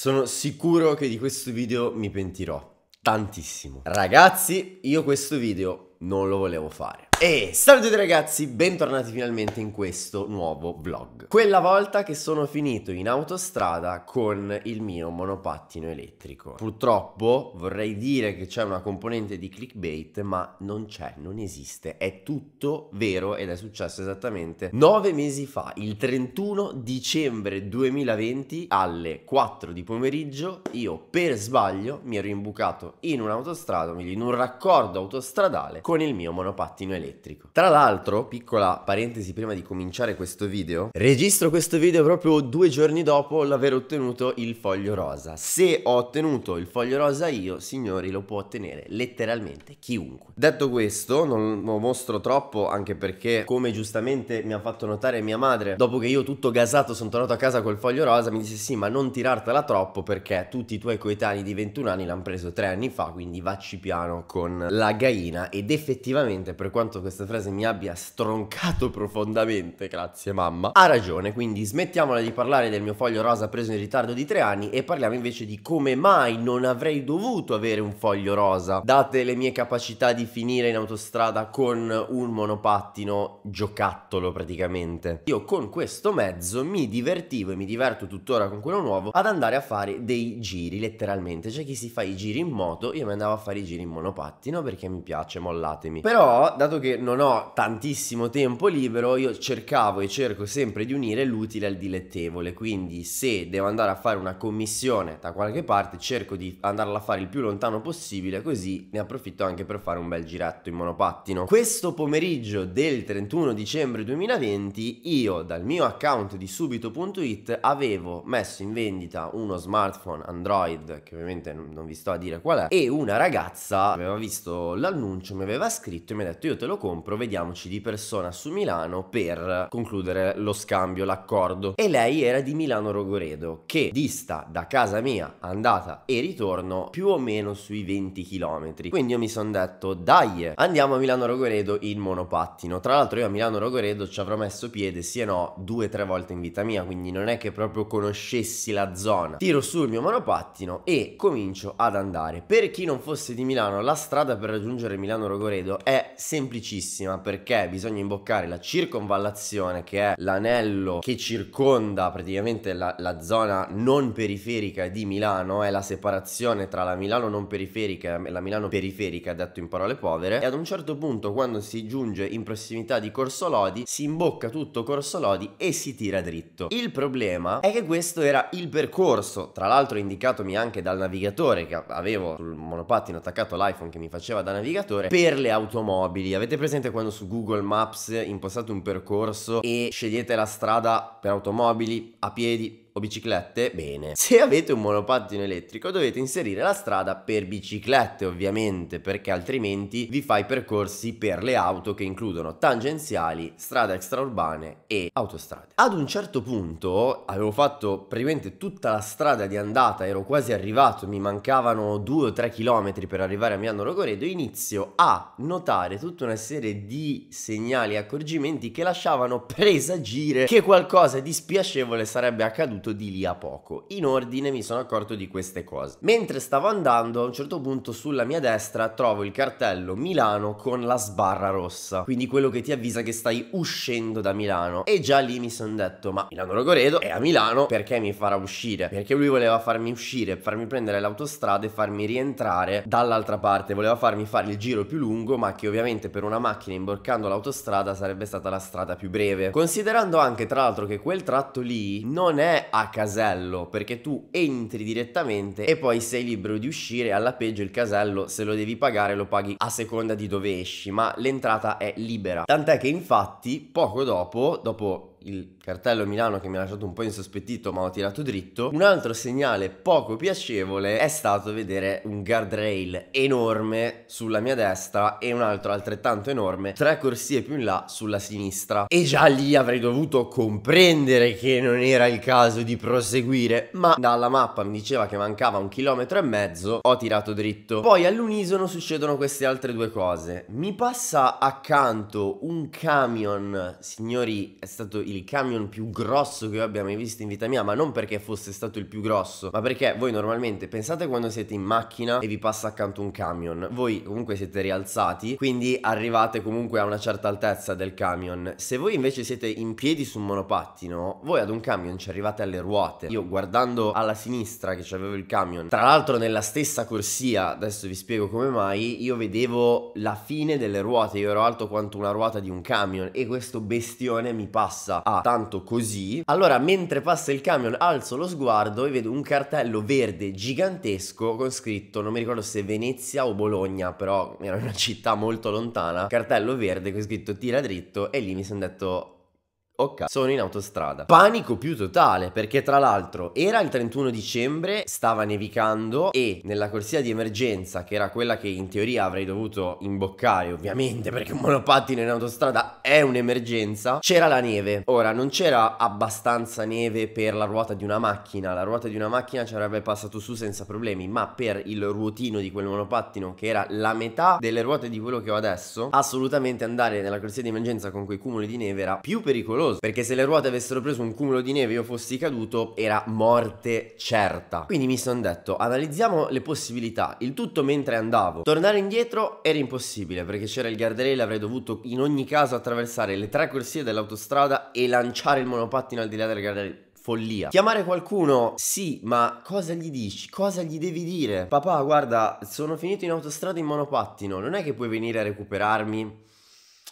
Sono sicuro che di questo video mi pentirò tantissimo. Ragazzi, io questo video non lo volevo fare. E salve a tutti ragazzi, bentornati finalmente in questo nuovo vlog. Quella volta che sono finito in autostrada con il mio monopattino elettrico. Purtroppo vorrei dire che c'è una componente di clickbait, ma non c'è, non esiste. È tutto vero ed è successo esattamente 9 mesi fa, il 31 dicembre 2020 alle 4 di pomeriggio, io per sbaglio mi ero imbucato in un'autostrada, in un raccordo autostradale con il mio monopattino elettrico elettrico. Tra l'altro, piccola parentesi prima di cominciare questo video, registro questo video proprio due giorni dopo l'aver ottenuto il foglio rosa. Se ho ottenuto il foglio rosa io, signori, lo può ottenere letteralmente chiunque. Detto questo, non lo mostro troppo anche perché, come giustamente mi ha fatto notare mia madre, dopo che io tutto gasato sono tornato a casa col foglio rosa, mi disse sì, ma non tirartela troppo perché tutti i tuoi coetanei di 21 anni l'hanno preso tre anni fa, quindi vacci piano con la gaina ed effettivamente per quanto quanto questa frase mi abbia stroncato profondamente, grazie mamma, ha ragione, quindi smettiamola di parlare del mio foglio rosa preso in ritardo di tre anni e parliamo invece di come mai non avrei dovuto avere un foglio rosa, date le mie capacità di finire in autostrada con un monopattino giocattolo praticamente. Io con questo mezzo mi divertivo e mi diverto tuttora con quello nuovo ad andare a fare dei giri letteralmente, c'è chi si fa i giri in moto, io mi andavo a fare i giri in monopattino perché mi piace, mollatemi. Però, dato che che non ho tantissimo tempo libero, io cercavo e cerco sempre di unire l'utile al dilettevole, quindi se devo andare a fare una commissione da qualche parte, cerco di andarla a fare il più lontano possibile, così ne approfitto anche per fare un bel giretto in monopattino. Questo pomeriggio del 31 dicembre 2020 io dal mio account di subito.it avevo messo in vendita uno smartphone Android, che ovviamente non vi sto a dire qual è, e una ragazza aveva visto l'annuncio, mi aveva scritto e mi ha detto io te lo compro, vediamoci di persona su Milano per concludere lo scambio, l'accordo. E lei era di Milano Rogoredo, che dista da casa mia, andata e ritorno, più o meno sui 20 km. Quindi io mi sono detto, dai, andiamo a Milano Rogoredo in monopattino. Tra l'altro io a Milano Rogoredo ci avrò messo piede, sì e no, due o tre volte in vita mia, quindi non è che proprio conoscessi la zona. Tiro sul mio monopattino e comincio ad andare. Per chi non fosse di Milano, la strada per raggiungere Milano Rogoredo è semplicemente semplicissima perché bisogna imboccare la circonvallazione che è l'anello che circonda praticamente la, la zona non periferica di Milano, è la separazione tra la Milano non periferica e la Milano periferica, detto in parole povere, e ad un certo punto quando si giunge in prossimità di Corso Lodi si imbocca tutto Corso Lodi e si tira dritto. Il problema è che questo era il percorso, tra l'altro indicatomi anche dal navigatore che avevo sul monopattino attaccato l'iPhone che mi faceva da navigatore per le automobili. Avete Avete presente quando su Google Maps impostate un percorso e scegliete la strada per automobili, a piedi, o biciclette, bene. Se avete un monopattino elettrico dovete inserire la strada per biciclette ovviamente perché altrimenti vi fai percorsi per le auto che includono tangenziali, strade extraurbane e autostrade. Ad un certo punto avevo fatto praticamente tutta la strada di andata, ero quasi arrivato, mi mancavano 2 o 3 km per arrivare a Milano Rogoredo, inizio a notare tutta una serie di segnali e accorgimenti che lasciavano presagire che qualcosa di spiacevole sarebbe accaduto letto di lì a poco. In ordine mi sono accorto di queste cose. Mentre stavo andando, a un certo punto sulla mia destra trovo il cartello Milano con la sbarra rossa, quindi quello che ti avvisa che stai uscendo da Milano. E già lì mi sono detto, ma Milano Logoredo è a Milano, perché mi farà uscire? Perché lui voleva farmi uscire, farmi prendere l'autostrada e farmi rientrare dall'altra parte, voleva farmi fare il giro più lungo, ma che ovviamente per una macchina imborcando l'autostrada sarebbe stata la strada più breve. Considerando anche tra l'altro che quel tratto lì non è a casello, perché tu entri direttamente e poi sei libero di uscire, alla peggio il casello se lo devi pagare lo paghi a seconda di dove esci, ma l'entrata è libera. Tant'è che infatti poco dopo, dopo il cartello Milano che mi ha lasciato un po' insospettito ma ho tirato dritto, un altro segnale poco piacevole è stato vedere un guardrail enorme sulla mia destra e un altro altrettanto enorme tre corsie più in là sulla sinistra. E già lì avrei dovuto comprendere che non era il caso di proseguire, ma dalla mappa mi diceva che mancava un chilometro e mezzo, ho tirato dritto. Poi all'unisono succedono queste altre due cose. Mi passa accanto un camion, signori, è stato il camion più grosso che io abbia mai visto in vita mia, ma non perché fosse stato il più grosso, ma perché voi normalmente pensate quando siete in macchina e vi passa accanto un camion, voi comunque siete rialzati, quindi arrivate comunque a una certa altezza del camion. Se voi invece siete in piedi su un monopattino, voi ad un camion ci arrivate alle ruote. Io guardando alla sinistra che c'avevo il camion, tra l'altro nella stessa corsia, adesso vi spiego come mai, io vedevo la fine delle ruote, io ero alto quanto una ruota di un camion e questo bestione mi passa a ah. tanto così. Allora, mentre passa il camion, alzo lo sguardo e vedo un cartello verde gigantesco con scritto, non mi ricordo se Venezia o Bologna, però era una città molto lontana. Cartello verde con scritto tira dritto e lì mi sono detto Ok, sono in autostrada. Panico più totale perché tra l'altro era il 31 dicembre, stava nevicando e nella corsia di emergenza che era quella che in teoria avrei dovuto imboccare ovviamente perché un monopattino in autostrada è un'emergenza, c'era la neve. Ora non c'era abbastanza neve per la ruota di una macchina, la ruota di una macchina ci avrebbe passato su senza problemi, ma per il ruotino di quel monopattino che era la metà delle ruote di quello che ho adesso, assolutamente andare nella corsia di emergenza con quei cumuli di neve era più pericoloso pericoloso, perché se le ruote avessero preso un cumulo di neve e io fossi caduto, era morte certa. Quindi mi sono detto, analizziamo le possibilità, il tutto mentre andavo. Tornare indietro era impossibile, perché c'era il guardrail, avrei dovuto in ogni caso attraversare le tre corsie dell'autostrada e lanciare il monopattino al di là del guardrail follia. Chiamare qualcuno, sì, ma cosa gli dici? Cosa gli devi dire? Papà, guarda, sono finito in autostrada in monopattino, non è che puoi venire a recuperarmi?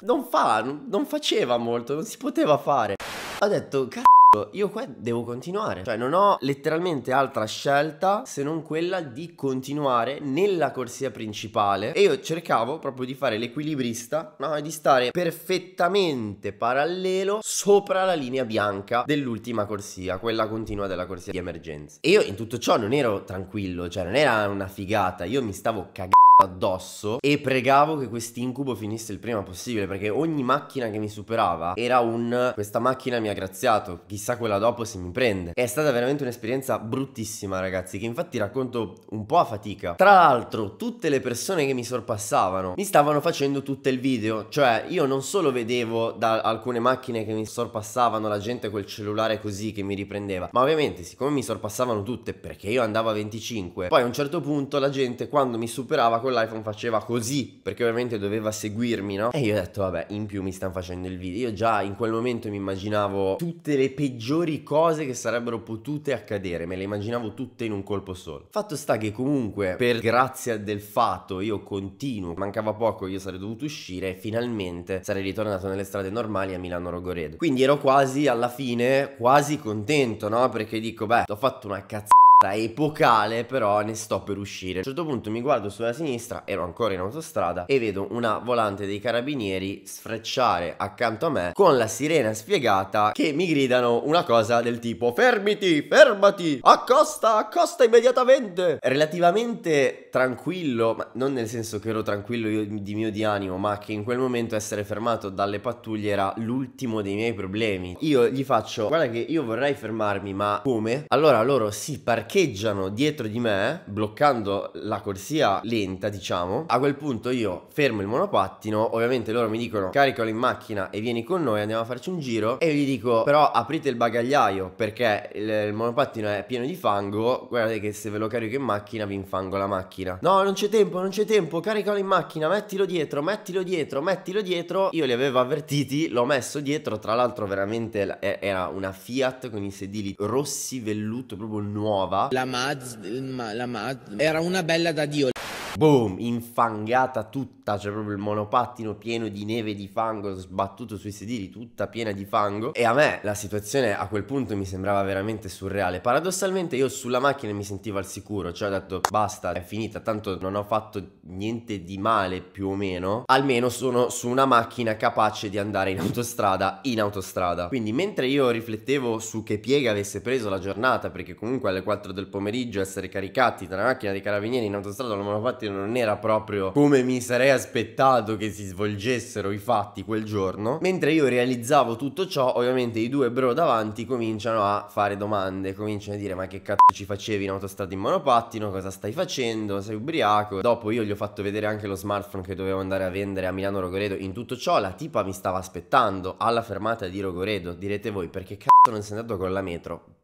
non fa, non, faceva molto, non si poteva fare. Ho detto, cazzo. Io qua devo continuare, cioè non ho letteralmente altra scelta se non quella di continuare nella corsia principale e io cercavo proprio di fare l'equilibrista, no? E di stare perfettamente parallelo sopra la linea bianca dell'ultima corsia, quella continua della corsia di emergenza. E io in tutto ciò non ero tranquillo, cioè non era una figata, io mi stavo cagando addosso e pregavo che quest'incubo finisse il prima possibile perché ogni macchina che mi superava era un questa macchina mi ha graziato, chissà quella dopo se mi prende. È stata veramente un'esperienza bruttissima ragazzi che infatti racconto un po' a fatica. Tra l'altro tutte le persone che mi sorpassavano mi stavano facendo tutto il video, cioè io non solo vedevo da alcune macchine che mi sorpassavano la gente col cellulare così che mi riprendeva, ma ovviamente siccome mi sorpassavano tutte perché io andavo a 25, poi a un certo punto la gente quando mi superava con la l'iPhone faceva così, perché ovviamente doveva seguirmi, no? E io ho detto, vabbè, in più mi stanno facendo il video. Io già in quel momento mi immaginavo tutte le peggiori cose che sarebbero potute accadere, me le immaginavo tutte in un colpo solo. Fatto sta che comunque, per grazia del fatto, io continuo, mancava poco, io sarei dovuto uscire e finalmente sarei ritornato nelle strade normali a Milano Rogoredo. Quindi ero quasi alla fine, quasi contento, no? Perché dico, beh, ho fatto una cazzata epocale però ne sto per uscire a un certo punto mi guardo sulla sinistra ero ancora in autostrada e vedo una volante dei carabinieri sfrecciare accanto a me con la sirena spiegata che mi gridano una cosa del tipo fermiti fermati accosta accosta immediatamente relativamente tranquillo ma non nel senso che ero tranquillo io di mio di animo ma che in quel momento essere fermato dalle pattuglie era l'ultimo dei miei problemi io gli faccio guarda che io vorrei fermarmi ma come allora loro si partono archeggiano dietro di me, bloccando la corsia lenta, diciamo. A quel punto io fermo il monopattino, ovviamente loro mi dicono caricalo in macchina e vieni con noi, andiamo a farci un giro e io gli dico però aprite il bagagliaio perché il, il monopattino è pieno di fango, guardate che se ve lo carico in macchina vi infango la macchina. No, non c'è tempo, non c'è tempo, caricalo in macchina, mettilo dietro, mettilo dietro, mettilo dietro. Io li avevo avvertiti, l'ho messo dietro, tra l'altro veramente era una Fiat con i sedili rossi velluto proprio nuova Mazda, la Mazda, era una bella da Dio boom, infangata tutta, cioè proprio il monopattino pieno di neve, di fango, sbattuto sui sedili, tutta piena di fango. E a me la situazione a quel punto mi sembrava veramente surreale. Paradossalmente io sulla macchina mi sentivo al sicuro, cioè ho detto basta, è finita, tanto non ho fatto niente di male più o meno, almeno sono su una macchina capace di andare in autostrada, in autostrada. Quindi mentre io riflettevo su che piega avesse preso la giornata, perché comunque alle 4 del pomeriggio essere caricati da una macchina dei carabinieri in autostrada non me l'ho fatto infatti non era proprio come mi sarei aspettato che si svolgessero i fatti quel giorno. Mentre io realizzavo tutto ciò, ovviamente i due bro davanti cominciano a fare domande, cominciano a dire ma che cazzo ci facevi in autostrada in monopattino, cosa stai facendo, sei ubriaco. Dopo io gli ho fatto vedere anche lo smartphone che dovevo andare a vendere a Milano Rogoredo. In tutto ciò la tipa mi stava aspettando alla fermata di Rogoredo. Direte voi perché cazzo non sei andato con la metro?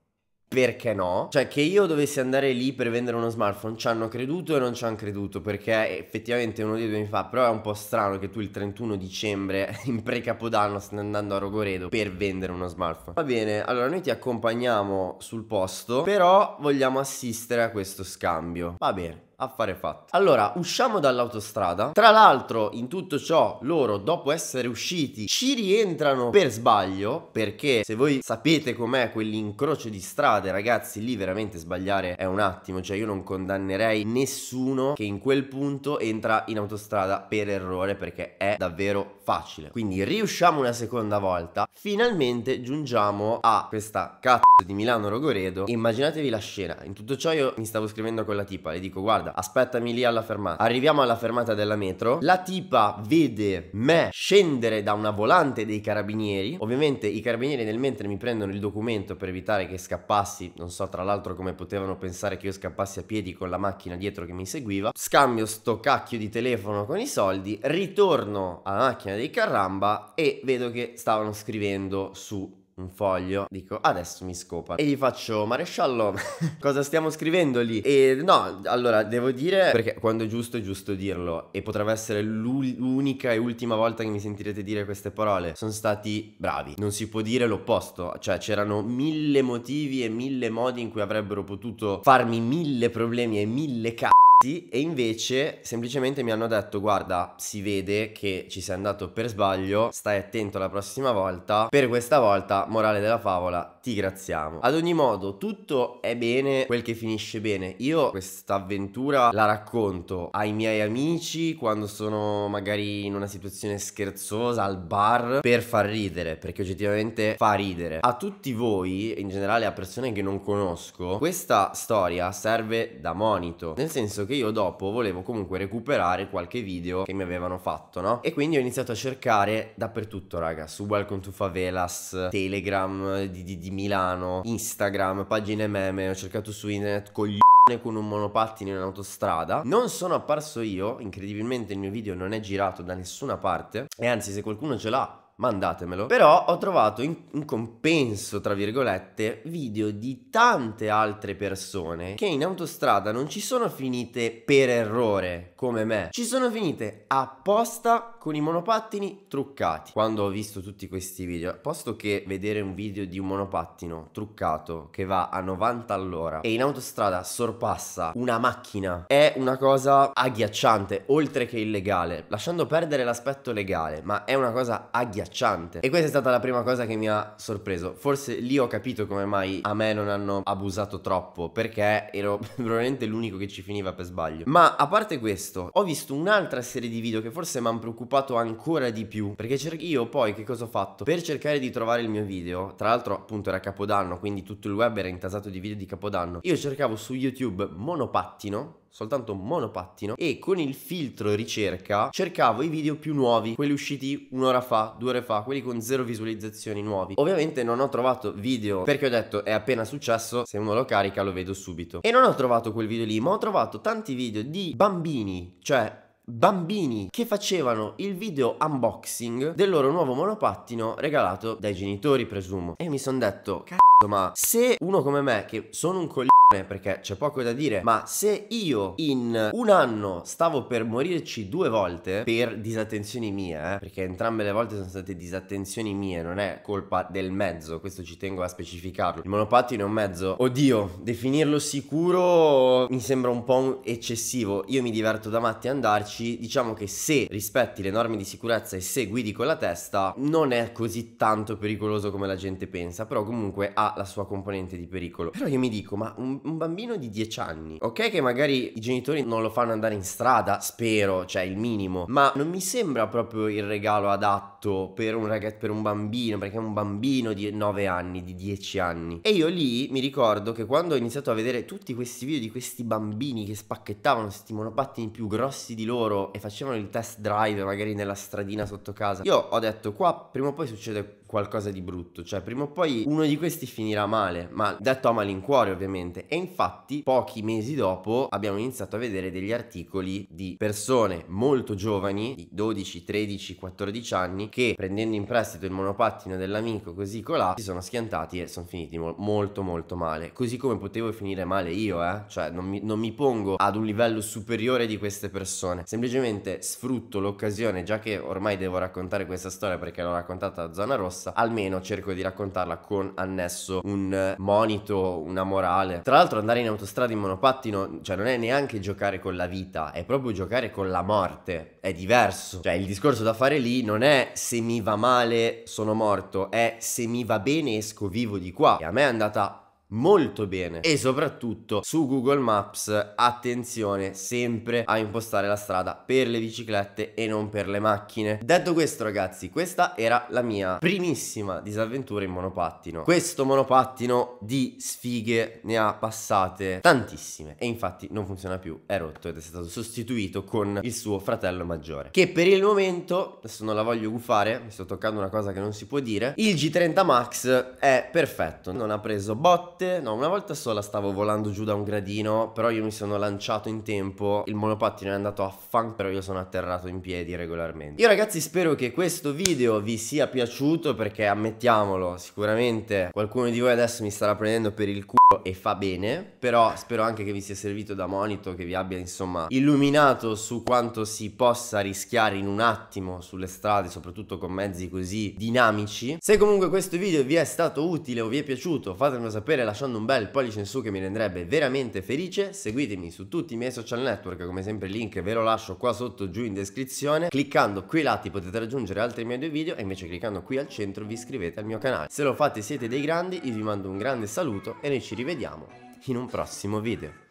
perché no? Cioè che io dovessi andare lì per vendere uno smartphone, ci hanno creduto e non ci hanno creduto perché effettivamente uno di due mi fa, però è un po' strano che tu il 31 dicembre in pre-capodanno stai andando a Rogoredo per vendere uno smartphone. Va bene, allora noi ti accompagniamo sul posto, però vogliamo assistere a questo scambio. Va bene affare fatto. Allora, usciamo dall'autostrada. Tra l'altro, in tutto ciò, loro, dopo essere usciti, ci rientrano per sbaglio, perché se voi sapete com'è quell'incrocio di strade, ragazzi, lì veramente sbagliare è un attimo, cioè io non condannerei nessuno che in quel punto entra in autostrada per errore, perché è davvero facile. Quindi riusciamo una seconda volta, finalmente giungiamo a questa cazzo di Milano Rogoredo. Immaginatevi la scena, in tutto ciò io mi stavo scrivendo con la tipa, le dico guarda, Aspettami lì alla fermata. Arriviamo alla fermata della metro. La tipa vede me scendere da una volante dei carabinieri. Ovviamente i carabinieri nel mentre mi prendono il documento per evitare che scappassi. Non so tra l'altro come potevano pensare che io scappassi a piedi con la macchina dietro che mi seguiva. Scambio sto cacchio di telefono con i soldi. Ritorno alla macchina dei carramba e vedo che stavano scrivendo su un foglio, dico adesso mi scopa e gli faccio maresciallo cosa stiamo scrivendo lì e no allora devo dire perché quando è giusto è giusto dirlo e potrebbe essere l'unica e ultima volta che mi sentirete dire queste parole sono stati bravi non si può dire l'opposto cioè c'erano mille motivi e mille modi in cui avrebbero potuto farmi mille problemi e mille cazzo fatti e invece semplicemente mi hanno detto guarda si vede che ci sei andato per sbaglio, stai attento la prossima volta, per questa volta morale della favola ti graziamo. Ad ogni modo, tutto è bene quel che finisce bene. Io questa avventura la racconto ai miei amici quando sono magari in una situazione scherzosa al bar per far ridere, perché oggettivamente fa ridere. A tutti voi, in generale a persone che non conosco, questa storia serve da monito, nel senso che io dopo volevo comunque recuperare qualche video che mi avevano fatto, no? E quindi ho iniziato a cercare dappertutto, raga, su Welcome to Favelas, Telegram, di, di, di Milano, Instagram, pagine meme, ho cercato su internet con gli con un monopattino in autostrada non sono apparso io incredibilmente il mio video non è girato da nessuna parte e anzi se qualcuno ce l'ha mandatemelo. Però ho trovato in, in, compenso, tra virgolette, video di tante altre persone che in autostrada non ci sono finite per errore, come me. Ci sono finite apposta con i monopattini truccati. Quando ho visto tutti questi video, posto che vedere un video di un monopattino truccato che va a 90 all'ora e in autostrada sorpassa una macchina è una cosa agghiacciante, oltre che illegale. Lasciando perdere l'aspetto legale, ma è una cosa agghiacciante commerciante. E questa è stata la prima cosa che mi ha sorpreso. Forse lì ho capito come mai a me non hanno abusato troppo, perché ero probabilmente l'unico che ci finiva per sbaglio. Ma a parte questo, ho visto un'altra serie di video che forse mi hanno preoccupato ancora di più, perché io poi che cosa ho fatto? Per cercare di trovare il mio video, tra l'altro appunto era Capodanno, quindi tutto il web era intasato di video di Capodanno, io cercavo su YouTube monopattino soltanto monopattino e con il filtro ricerca cercavo i video più nuovi, quelli usciti un'ora fa, due ore fa, quelli con zero visualizzazioni nuovi. Ovviamente non ho trovato video perché ho detto è appena successo, se uno lo carica lo vedo subito. E non ho trovato quel video lì, ma ho trovato tanti video di bambini, cioè bambini che facevano il video unboxing del loro nuovo monopattino regalato dai genitori, presumo. E mi sono detto, cazzo, ma se uno come me, che sono un coglione, perché c'è poco da dire, ma se io in un anno stavo per morirci due volte per disattenzioni mie, eh, perché entrambe le volte sono state disattenzioni mie, non è colpa del mezzo, questo ci tengo a specificarlo. Il monopattino è un mezzo, oddio, definirlo sicuro mi sembra un po' eccessivo, io mi diverto da matti a andarci, diciamo che se rispetti le norme di sicurezza e se guidi con la testa, non è così tanto pericoloso come la gente pensa, però comunque ha la sua componente di pericolo. Però io mi dico, ma un un bambino di 10 anni, ok che magari i genitori non lo fanno andare in strada, spero, cioè il minimo, ma non mi sembra proprio il regalo adatto per un, ragazzo, per un bambino, perché è un bambino di 9 anni, di 10 anni. E io lì mi ricordo che quando ho iniziato a vedere tutti questi video di questi bambini che spacchettavano questi monopattini più grossi di loro e facevano il test drive magari nella stradina sotto casa, io ho detto qua prima o poi succede qualcosa di brutto, cioè prima o poi uno di questi finirà male, ma detto a malincuore ovviamente. E infatti pochi mesi dopo abbiamo iniziato a vedere degli articoli di persone molto giovani, di 12, 13, 14 anni, che prendendo in prestito il monopattino dell'amico così colà, si sono schiantati e sono finiti mo- molto molto male. Così come potevo finire male io, eh? Cioè non mi, non mi pongo ad un livello superiore di queste persone, semplicemente sfrutto l'occasione, già che ormai devo raccontare questa storia perché l'ho raccontata a Zona Rossa, corsa. Almeno cerco di raccontarla con annesso un eh, monito, una morale. Tra l'altro andare in autostrada in monopattino, cioè non è neanche giocare con la vita, è proprio giocare con la morte. È diverso. Cioè il discorso da fare lì non è se mi va male sono morto, è se mi va bene esco vivo di qua. E a me è andata molto bene e soprattutto su Google Maps attenzione sempre a impostare la strada per le biciclette e non per le macchine. Detto questo ragazzi questa era la mia primissima disavventura in monopattino. Questo monopattino di sfighe ne ha passate tantissime e infatti non funziona più, è rotto ed è stato sostituito con il suo fratello maggiore che per il momento, adesso non la voglio gufare, mi sto toccando una cosa che non si può dire, il G30 Max è perfetto, non ha preso botte volte, no, una volta sola stavo volando giù da un gradino, però io mi sono lanciato in tempo, il monopattino è andato a fan, però io sono atterrato in piedi regolarmente. Io ragazzi spero che questo video vi sia piaciuto perché ammettiamolo, sicuramente qualcuno di voi adesso mi starà prendendo per il culo e fa bene, però spero anche che vi sia servito da monito, che vi abbia insomma illuminato su quanto si possa rischiare in un attimo sulle strade, soprattutto con mezzi così dinamici. Se comunque questo video vi è stato utile o vi è piaciuto, fatemelo sapere, lasciando un bel pollice in su che mi renderebbe veramente felice, seguitemi su tutti i miei social network, come sempre il link ve lo lascio qua sotto giù in descrizione, cliccando qui ai lati potete raggiungere altri miei due video e invece cliccando qui al centro vi iscrivete al mio canale. Se lo fate siete dei grandi, io vi mando un grande saluto e noi ci rivediamo in un prossimo video.